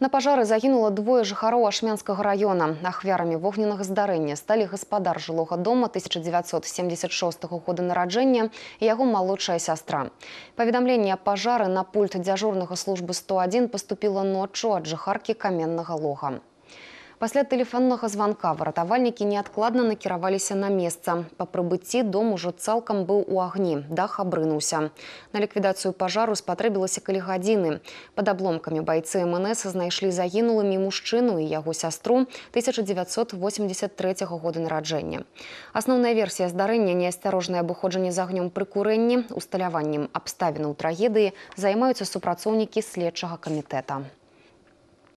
На пожары загинуло двое жихаров Ашмянскага района. Ахвярамі вогненнага здарэння стали господар жилого дома 1976 года нараджэння и его малодшая сестра. Поведомление аб пажары на пульт дзяжурнага службы 101 поступило ночью от жихарки Каменного лога. Пасля телефоннага званка варатавальнікі неадкладна накіраваліся на месца. Па прыбыцці дом ужо цалкам быў у агні, дах абрынуўся. На ліквідацыю пажару спатрэбілася калі гадзіны. Пад абломкамі байцы МНС знайшлі загінулымі мужчыну і яго сястру 1983 года нараджэння. Асноўная версія здарэння неасцярожнае абыходжанне з агнём пры курэнні, усталяваннем абставіну ў трагедыі займаюцца супрацоўнікі следчага камітэта.